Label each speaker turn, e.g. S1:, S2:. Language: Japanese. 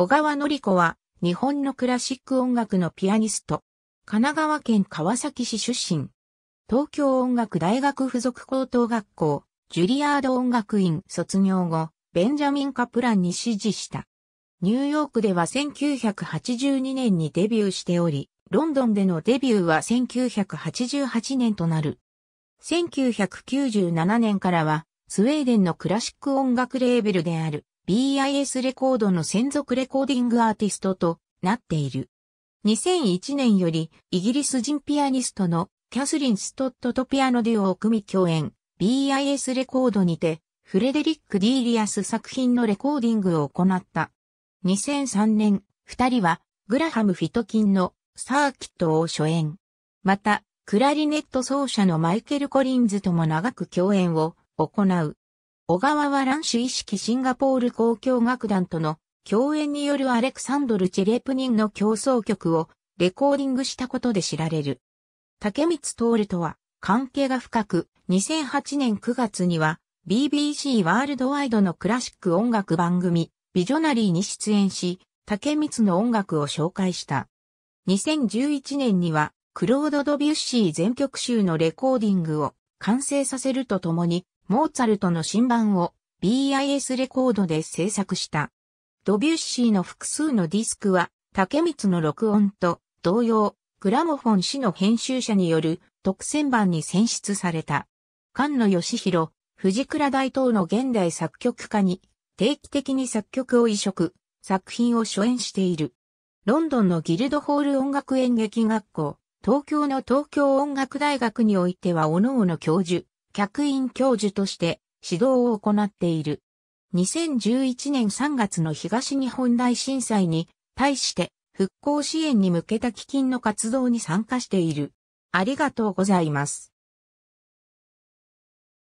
S1: 小川典子は、日本のクラシック音楽のピアニスト。神奈川県川崎市出身。東京音楽大学附属高等学校、ジュリアード音楽院卒業後、ベンジャミン・カプランに師事した。ニューヨークでは1982年にデビューしており、ロンドンでのデビューは1988年となる。1997年からは、スウェーデンのクラシック音楽レーベルである、BIS レコードの専属レコーディングアーティストとなっている。2001年よりイギリス人ピアニストのキャスリン・ストットとピアノデュオを組み共演 BIS レコードにてフレデリック・ディーリアス作品のレコーディングを行った。2003年、二人はグラハム・フィトキンのサーキットを初演。また、クラリネット奏者のマイケル・コリンズとも長く共演を行う。小川は乱主意識シンガポール交響楽団との共演によるアレクサンドル・チェレプニンの競争曲をレコーディングしたことで知られる。竹光徹とは関係が深く、2008年9月には BBC ワールドワイドのクラシック音楽番組ビジョナリーに出演し、竹光の音楽を紹介した。2011年にはクロード・ドビュッシー全曲集のレコーディングを完成させるとともに、モーツァルトの新版を BIS レコードで制作した。ドビュッシーの複数のディスクは、竹光の録音と同様、グラモフォン氏の編集者による特選版に選出された。菅野義弘、藤倉大東の現代作曲家に定期的に作曲を移植、作品を初演している。ロンドンのギルドホール音楽演劇学校、東京の東京音楽大学においては各々教授、客員教授として指導を行っている。2011年3月の東日本大震災に対して復興支援に向けた基金の活動に参加している。ありがとうございます。